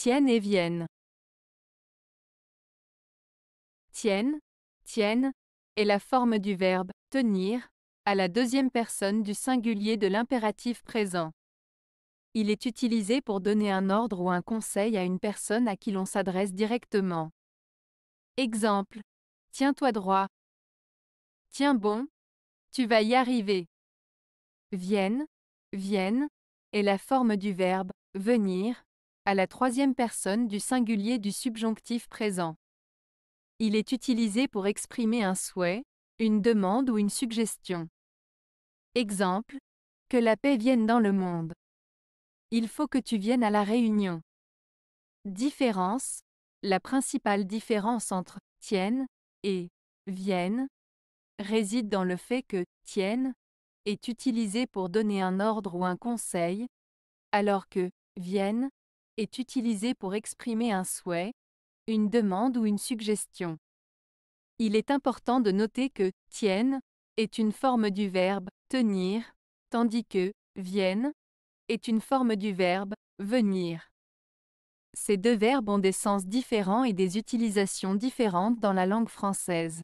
tiennent et viennent. Tienne, tiennent, est la forme du verbe tenir, à la deuxième personne du singulier de l'impératif présent. Il est utilisé pour donner un ordre ou un conseil à une personne à qui l'on s'adresse directement. Exemple. Tiens-toi droit. Tiens bon. Tu vas y arriver. Vienne, vienne, est la forme du verbe venir, à la troisième personne du singulier du subjonctif présent. Il est utilisé pour exprimer un souhait, une demande ou une suggestion. Exemple, que la paix vienne dans le monde. Il faut que tu viennes à la réunion. Différence, la principale différence entre tienne et vienne réside dans le fait que tienne est utilisé pour donner un ordre ou un conseil, alors que vienne est utilisé pour exprimer un souhait, une demande ou une suggestion. Il est important de noter que tienne est une forme du verbe tenir, tandis que vienne est une forme du verbe venir. Ces deux verbes ont des sens différents et des utilisations différentes dans la langue française.